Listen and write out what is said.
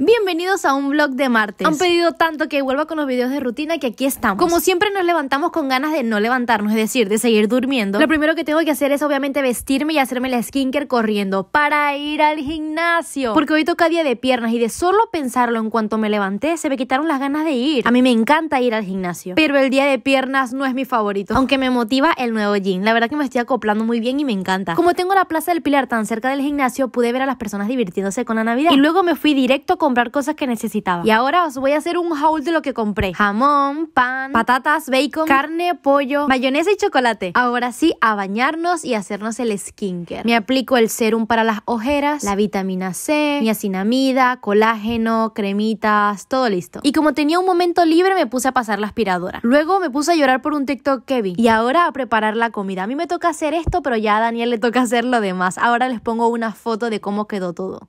Bienvenidos a un vlog de martes. Han pedido tanto que vuelva con los videos de rutina que aquí estamos. Como siempre nos levantamos con ganas de no levantarnos, es decir, de seguir durmiendo. Lo primero que tengo que hacer es obviamente vestirme y hacerme la skincare corriendo para ir al gimnasio. Porque hoy toca día de piernas y de solo pensarlo en cuanto me levanté se me quitaron las ganas de ir. A mí me encanta ir al gimnasio, pero el día de piernas no es mi favorito. Aunque me motiva el nuevo jean La verdad que me estoy acoplando muy bien y me encanta. Como tengo la Plaza del Pilar tan cerca del gimnasio, pude ver a las personas divirtiéndose con la Navidad. Y luego me fui directo con comprar cosas que necesitaba. Y ahora os voy a hacer un haul de lo que compré. Jamón, pan, patatas, bacon, carne, pollo, mayonesa y chocolate. Ahora sí, a bañarnos y hacernos el skincare. Me aplico el serum para las ojeras, la vitamina C, niacinamida, colágeno, cremitas, todo listo. Y como tenía un momento libre, me puse a pasar la aspiradora. Luego me puse a llorar por un TikTok Kevin Y ahora a preparar la comida. A mí me toca hacer esto, pero ya a Daniel le toca hacer lo demás. Ahora les pongo una foto de cómo quedó todo.